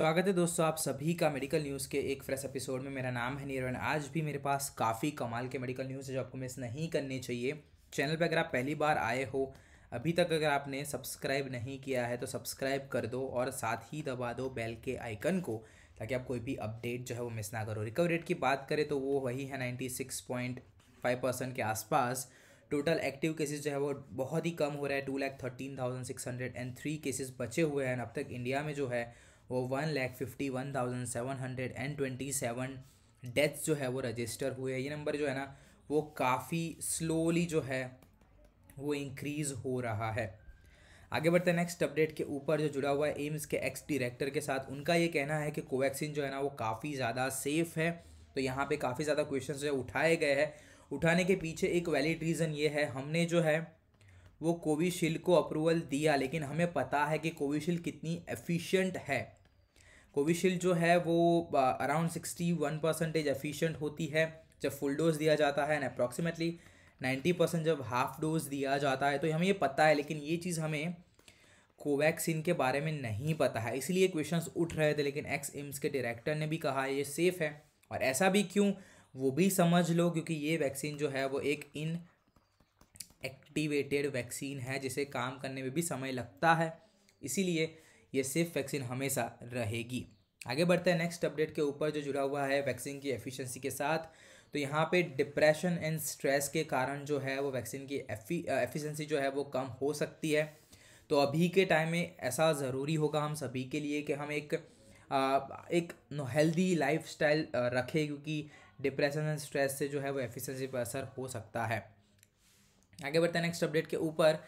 स्वागत है दोस्तों आप सभी का मेडिकल न्यूज़ के एक फ्रेश एपिसोड में मेरा नाम है नीरवन आज भी मेरे पास काफ़ी कमाल के मेडिकल न्यूज़ है जो आपको मिस नहीं करनी चाहिए चैनल पर अगर आप पहली बार आए हो अभी तक अगर आपने सब्सक्राइब नहीं किया है तो सब्सक्राइब कर दो और साथ ही दबा दो बेल के आइकन को ताकि आप कोई भी अपडेट जो है वो मिस ना करो रिकवरी रेट की बात करें तो वो वही है ninety six point five percent के आसपास टोटल एक्टिव केसेस जो है वो बहुत ही कम हो रहा है two lakh thirteen thousand six hundred and three cases बचे हुए हैं अब तक इंडिया में जो है वो one lakh fifty one thousand seven hundred and twenty seven deaths जो है वो रजिस्टर हुए हैं ये नंबर जो है ना वो काफ़ी स्लोली जो है वो इंक्रीज़ हो रहा है आगे बढ़ते हैं नेक्स्ट अपडेट के ऊपर जो जुड़ा हुआ है एम्स के एक्स डायरेक्टर के साथ उनका ये कहना है कि कोवैक्सीन जो है ना वो काफ़ी ज़्यादा सेफ़ है तो यहाँ पे काफ़ी ज़्यादा क्वेश्चन जो है उठाए गए हैं उठाने के पीछे एक वैलिड रीज़न ये है हमने जो है वो कोविशील्ड को अप्रूवल दिया लेकिन हमें पता है कि कोविशील्ड कितनी एफिशिएंट है कोविशील्ड जो है वो around sixty one percentage efficient होती है जब फुल डोज दिया जाता है एंड अप्रॉक्सीमेटली नाइन्टी परसेंट जब हाफ डोज दिया जाता है तो हमें ये पता है लेकिन ये चीज़ हमें कोवैक्सीन के बारे में नहीं पता है इसलिए क्वेश्चन उठ रहे थे लेकिन एक्स एम्स के डायरेक्टर ने भी कहा ये सेफ़ है और ऐसा भी क्यों वो भी समझ लो क्योंकि ये वैक्सीन जो है वो एक इन एक्टिवेटेड वैक्सीन है जिसे काम करने में भी समय लगता है इसीलिए ये सेफ वैक्सीन हमेशा रहेगी आगे बढ़ते हैं नेक्स्ट अपडेट के ऊपर जो जुड़ा हुआ है वैक्सीन की एफिशिएंसी के साथ तो यहाँ पे डिप्रेशन एंड स्ट्रेस के कारण जो है वो वैक्सीन की एफिशिएंसी जो है वो कम हो सकती है तो अभी के टाइम में ऐसा ज़रूरी होगा हम सभी के लिए कि हम एक आ, एक हेल्दी लाइफ स्टाइल रखें क्योंकि डिप्रेशन एंड स्ट्रेस से जो है वो एफिशिएंसी पर असर हो सकता है आगे बढ़ते हैं नेक्स्ट अपडेट के ऊपर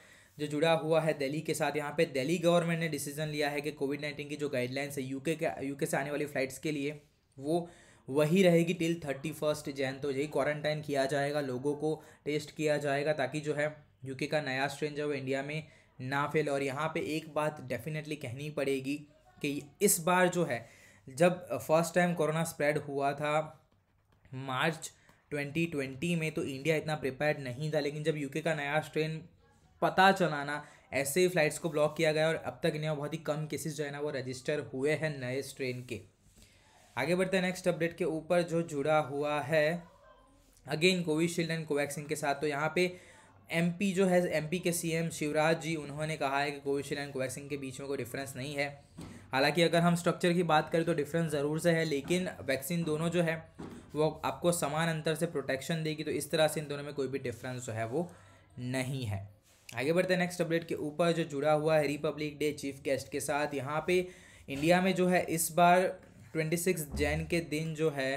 जो जुड़ा हुआ है दिल्ली के साथ यहाँ पे दिल्ली गवर्नमेंट ने डिसीजन लिया है कि कोविड नाइन्टीन की जो गाइडलाइंस है यूके के यूके से आने वाली फ्लाइट्स के लिए वो वही रहेगी टिल थर्टी फर्स्ट जैन तो यही क्वारंटाइन किया जाएगा लोगों को टेस्ट किया जाएगा ताकि जो है यूके का नया स्ट्रेन जो है इंडिया में ना फैले और यहाँ पे एक बात डेफिनेटली कहनी पड़ेगी कि इस बार जो है जब फर्स्ट टाइम कोरोना स्प्रेड हुआ था मार्च 2020 में तो इंडिया इतना प्रिपेयर्ड नहीं था लेकिन जब यूके का नया स्ट्रेन पता चला ना ऐसे ही फ्लाइट्स को ब्लॉक किया गया और अब तक इंडिया बहुत ही कम केसेस जो है ना वो रजिस्टर हुए हैं नए स्ट्रेन के आगे बढ़ते हैं नेक्स्ट अपडेट के ऊपर जो जुड़ा हुआ है अगेन कोविशील्ड एंड कोवैक्सीन के साथ तो यहाँ पे एमपी जो है एमपी के सीएम शिवराज जी उन्होंने कहा है कि कोविशील्ड एंड कोवैक्सीन के बीच में कोई डिफरेंस नहीं है हालांकि अगर हम स्ट्रक्चर की बात करें तो डिफरेंस ज़रूर से है लेकिन वैक्सीन दोनों जो है वो आपको समान अंतर से प्रोटेक्शन देगी तो इस तरह से इन दोनों में कोई भी डिफरेंस जो है वो नहीं है आगे बढ़ते हैं नेक्स्ट अपडेट के ऊपर जो जुड़ा हुआ है रिपब्लिक डे चीफ गेस्ट के साथ यहाँ पे इंडिया में जो है इस बार 26 जैन के दिन जो है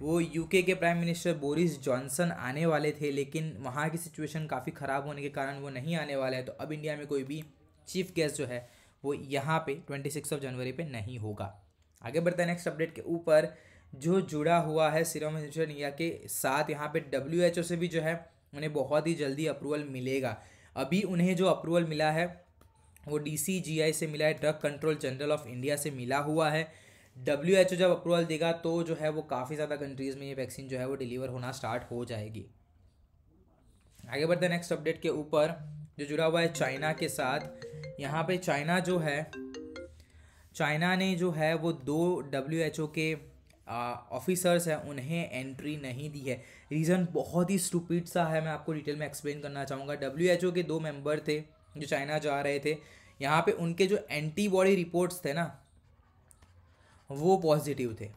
वो यूके के प्राइम मिनिस्टर बोरिस जॉनसन आने वाले थे लेकिन वहाँ की सिचुएशन काफ़ी ख़राब होने के कारण वो नहीं आने वाला है तो अब इंडिया में कोई भी चीफ गेस्ट जो है वो यहाँ पे 26 ऑफ जनवरी पे नहीं होगा आगे बढ़ते हैं नेक्स्ट अपडेट के ऊपर जो जुड़ा हुआ है सीरम इंस्टीट्यूट इंडिया के साथ यहाँ पे डब्ल्यू से भी जो है उन्हें बहुत ही जल्दी अप्रूवल मिलेगा अभी उन्हें जो अप्रूवल मिला है वो डी से मिला है drug control general of India से मिला हुआ है डब्ल्यू एच ओ जब अप्रूवल देगा तो जो है वो काफ़ी ज़्यादा कंट्रीज़ में ये वैक्सीन जो है वो डिलीवर होना स्टार्ट हो जाएगी आगे बढ़ते हैं नेक्स्ट अपडेट के ऊपर जो जुड़ा हुआ है चाइना के साथ यहाँ पे चाइना जो है चाइना ने जो है वो दो डब्ल्यू एच ओ के ऑफिसर्स हैं उन्हें एंट्री नहीं दी है रीज़न बहुत ही स्टूपिड सा है मैं आपको डिटेल में एक्सप्लेन करना चाहूँगा डब्ल्यू के दो मेम्बर थे जो चाइना जा रहे थे यहाँ पे उनके जो एंटीबॉडी रिपोर्ट्स थे ना वो पॉजिटिव थे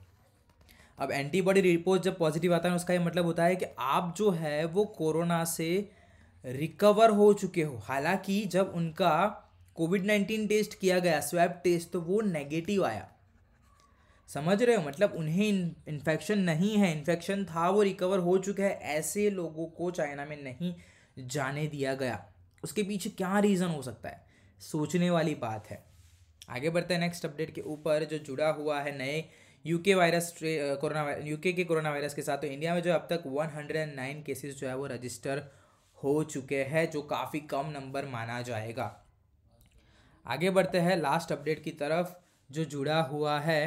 अब एंटीबॉडी रिपोर्ट जब पॉजिटिव आता है उसका ये मतलब होता है कि आप जो है वो कोरोना से रिकवर हो चुके हो हालांकि जब उनका कोविड नाइन्टीन टेस्ट किया गया स्वैब टेस्ट तो वो नेगेटिव आया समझ रहे हो मतलब उन्हें इन्फेक्शन नहीं है इन्फेक्शन था वो रिकवर हो चुका है ऐसे लोगों को चाइना में नहीं जाने दिया गया उसके पीछे क्या रीज़न हो सकता है सोचने वाली बात है आगे बढ़ते हैं नेक्स्ट अपडेट के ऊपर जो जुड़ा हुआ है नए यूके वायरस कोरोना यूके के कोरोना वायरस के साथ तो इंडिया में जो अब तक 109 केसेस जो है वो रजिस्टर हो चुके हैं जो काफ़ी कम नंबर माना जाएगा आगे बढ़ते हैं लास्ट अपडेट की तरफ जो जुड़ा हुआ है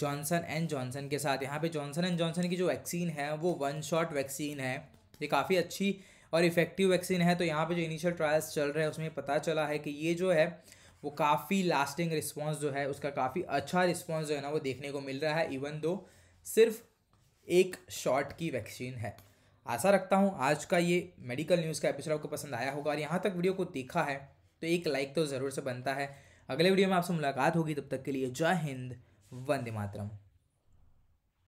जॉनसन एंड जॉनसन के साथ यहाँ पे जॉनसन एंड जॉनसन की जो वैक्सीन है वो वन शॉट वैक्सीन है ये काफ़ी अच्छी और इफ़ेक्टिव वैक्सीन है तो यहाँ पे जो इनिशियल ट्रायल्स चल रहे हैं उसमें पता चला है कि ये जो है वो काफ़ी लास्टिंग रिस्पॉन्स जो है उसका काफ़ी अच्छा रिस्पॉन्स जो है ना वो देखने को मिल रहा है इवन दो सिर्फ एक शॉट की वैक्सीन है आशा रखता हूँ आज का ये मेडिकल न्यूज़ का एपिसोड आपको पसंद आया होगा और यहाँ तक वीडियो को देखा है तो एक लाइक तो ज़रूर से बनता है अगले वीडियो में आपसे मुलाकात होगी तब तक के लिए जय हिंद वंदे मातरम